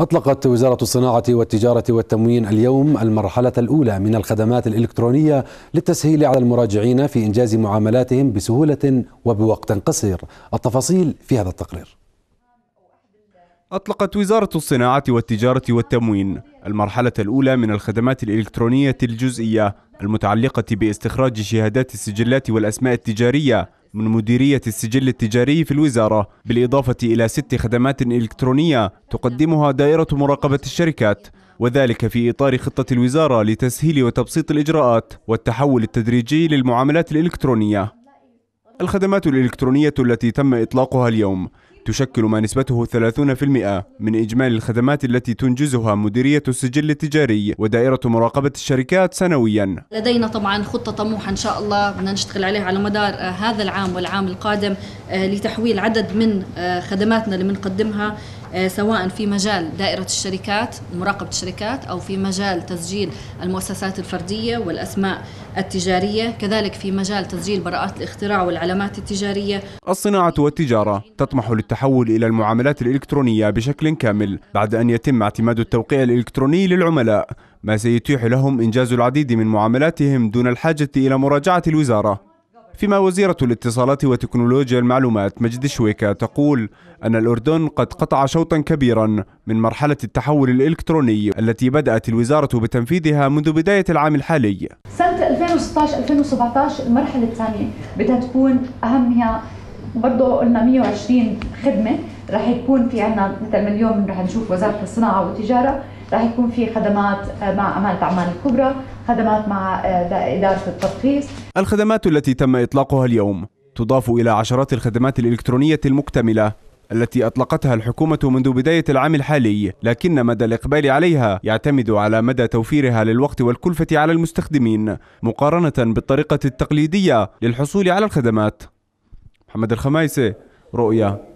أطلقت وزارة الصناعة والتجارة والتموين اليوم المرحلة الأولى من الخدمات الإلكترونية للتسهيل على المراجعين في إنجاز معاملاتهم بسهولة وبوقت قصير التفاصيل في هذا التقرير أطلقت وزارة الصناعة والتجارة والتموين المرحلة الأولى من الخدمات الإلكترونية الجزئية المتعلقة باستخراج شهادات السجلات والأسماء التجارية من مديرية السجل التجاري في الوزارة بالإضافة إلى ست خدمات إلكترونية تقدمها دائرة مراقبة الشركات وذلك في إطار خطة الوزارة لتسهيل وتبسيط الإجراءات والتحول التدريجي للمعاملات الإلكترونية الخدمات الإلكترونية التي تم إطلاقها اليوم تشكل ما نسبته 30% من إجمالي الخدمات التي تنجزها مديرية السجل التجاري ودائرة مراقبة الشركات سنويا لدينا طبعا خطة طموحة إن شاء الله بدنا نشتغل عليها على مدار آه، هذا العام والعام القادم آه، لتحويل عدد من آه، خدماتنا اللي بنقدمها سواء في مجال دائرة الشركات مراقبة الشركات أو في مجال تسجيل المؤسسات الفردية والأسماء التجارية كذلك في مجال تسجيل براءات الاختراع والعلامات التجارية الصناعة والتجارة تطمح للتحول التحول إلى المعاملات الإلكترونية بشكل كامل بعد أن يتم اعتماد التوقيع الإلكتروني للعملاء ما سيتيح لهم إنجاز العديد من معاملاتهم دون الحاجة إلى مراجعة الوزارة فيما وزيرة الاتصالات وتكنولوجيا المعلومات مجد شويكة تقول أن الأردن قد قطع شوطا كبيرا من مرحلة التحول الإلكتروني التي بدأت الوزارة بتنفيذها منذ بداية العام الحالي سنة 2016-2017 المرحلة الثانية بدها تكون أهمها وبرضه قلنا 120 خدمه رح يكون في عنا مثل من اليوم رح نشوف وزاره الصناعه والتجاره رح يكون في خدمات آه، مع امانه اعمال الكبرى خدمات مع آه، اداره الترخيص الخدمات التي تم اطلاقها اليوم تضاف الى عشرات الخدمات الالكترونيه المكتمله التي أطلقتها الحكومة منذ بداية العام الحالي لكن مدى الإقبال عليها يعتمد على مدى توفيرها للوقت والكلفة على المستخدمين مقارنة بالطريقة التقليدية للحصول على الخدمات محمد الخمايسي رؤيا